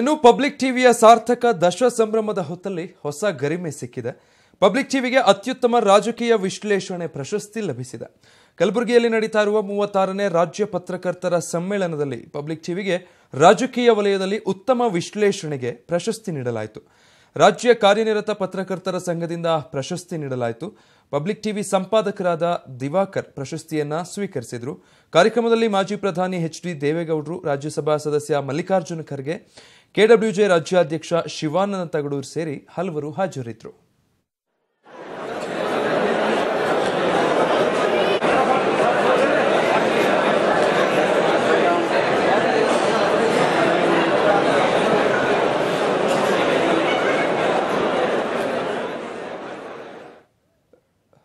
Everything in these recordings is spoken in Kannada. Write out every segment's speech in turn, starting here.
ಇನ್ನು ಪಬ್ಲಿಕ್ ಟಿವಿಯ ಸಾರ್ಥಕ ದಶ ಸಂಭ್ರಮದ ಹೊತ್ತಲ್ಲಿ ಹೊಸ ಗರಿಮೆ ಸಿಕ್ಕಿದೆ ಪಬ್ಲಿಕ್ ಟಿವಿಗೆ ಅತ್ಯುತ್ತಮ ರಾಜಕೀಯ ವಿಶ್ಲೇಷಣೆ ಪ್ರಶಸ್ತಿ ಲಭಿಸಿದೆ ಕಲಬುರಗಿಯಲ್ಲಿ ನಡೀತಾ ಇರುವ ಮೂವತ್ತಾರನೇ ರಾಜ್ಯ ಪತ್ರಕರ್ತರ ಸಮ್ಮೇಳನದಲ್ಲಿ ಪಬ್ಲಿಕ್ ಟಿವಿಗೆ ರಾಜಕೀಯ ವಲಯದಲ್ಲಿ ಉತ್ತಮ ವಿಶ್ಲೇಷಣೆಗೆ ಪ್ರಶಸ್ತಿ ನೀಡಲಾಯಿತು ರಾಜ್ಯ ಕಾರ್ಯನಿರತ ಪತ್ರಕರ್ತರ ಸಂಘದಿಂದ ಪ್ರಶಸ್ತಿ ನೀಡಲಾಯಿತು ಪಬ್ಲಿಕ್ ಟಿವಿ ಸಂಪಾದಕರಾದ ದಿವಾಕರ್ ಪ್ರಶಸ್ತಿಯನ್ನ ಸ್ವೀಕರಿಸಿದರು ಕಾರ್ಯಕ್ರಮದಲ್ಲಿ ಮಾಜಿ ಪ್ರಧಾನಿ ಎಚ್ ಡಿ ದೇವೇಗೌಡರು ರಾಜ್ಯಸಭಾ ಸದಸ್ಯ ಮಲ್ಲಿಕಾರ್ಜುನ ಖರ್ಗೆ ಕೆಡಬ್ಲ್ಯೂಜೆ ರಾಜ್ಯಾಧ್ಯಕ್ಷ ಶಿವಾನಂದ ತಗಡೂರ್ ಸೇರಿ ಹಲವರು ಹಾಜರಿದ್ದರು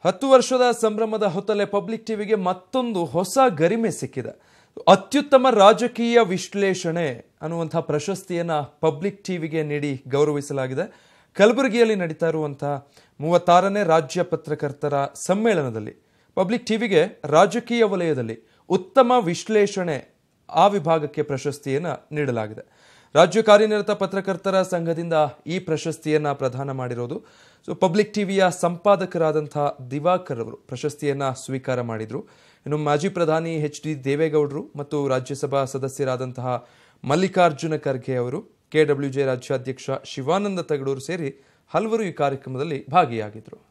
ಹತ್ತು ವರ್ಷದ ಸಂಭ್ರಮದ ಹೊತ್ತಲೆ ಪಬ್ಲಿಕ್ ಟಿವಿಗೆ ಮತ್ತೊಂದು ಹೊಸ ಗರಿಮೆ ಸಿಕ್ಕಿದೆ ಅತ್ಯುತ್ತಮ ರಾಜಕೀಯ ವಿಶ್ಲೇಷಣೆ ಅನ್ನುವಂಥ ಪ್ರಶಸ್ತಿಯನ್ನು ಪಬ್ಲಿಕ್ ಟಿ ವಿಗೆ ನೀಡಿ ಗೌರವಿಸಲಾಗಿದೆ ಕಲಬುರಗಿಯಲ್ಲಿ ನಡೀತಾ ಇರುವಂಥ ಮೂವತ್ತಾರನೇ ರಾಜ್ಯ ಪತ್ರಕರ್ತರ ಸಮ್ಮೇಳನದಲ್ಲಿ ಪಬ್ಲಿಕ್ ಟಿ ವಿಗೆ ರಾಜಕೀಯ ವಲಯದಲ್ಲಿ ಉತ್ತಮ ವಿಶ್ಲೇಷಣೆ ಆ ವಿಭಾಗಕ್ಕೆ ಪ್ರಶಸ್ತಿಯನ್ನು ನೀಡಲಾಗಿದೆ ರಾಜ್ಯ ಕಾರ್ಯನಿರತ ಪತ್ರಕರ್ತರ ಸಂಘದಿಂದ ಈ ಪ್ರಶಸ್ತಿಯನ್ನು ಪ್ರದಾನ ಮಾಡಿರೋದು ಸೊ ಪಬ್ಲಿಕ್ ಟಿವಿಯ ಸಂಪಾದಕರಾದಂತಹ ದಿವಾಕರ್ ಅವರು ಪ್ರಶಸ್ತಿಯನ್ನು ಸ್ವೀಕಾರ ಮಾಡಿದರು ಇನ್ನು ಮಾಜಿ ಪ್ರಧಾನಿ ಎಚ್ ಡಿ ದೇವೇಗೌಡರು ಮತ್ತು ರಾಜ್ಯಸಭಾ ಸದಸ್ಯರಾದಂತಹ ಮಲ್ಲಿಕಾರ್ಜುನ ಖರ್ಗೆ ಅವರು ಕೆಡಬ್ಲ್ಯೂ ಜೆ ರಾಜ್ಯಾಧ್ಯಕ್ಷ ಶಿವಾನಂದ ತಗಡೂರು ಸೇರಿ ಹಲವರು ಈ ಕಾರ್ಯಕ್ರಮದಲ್ಲಿ ಭಾಗಿಯಾಗಿದ್ದರು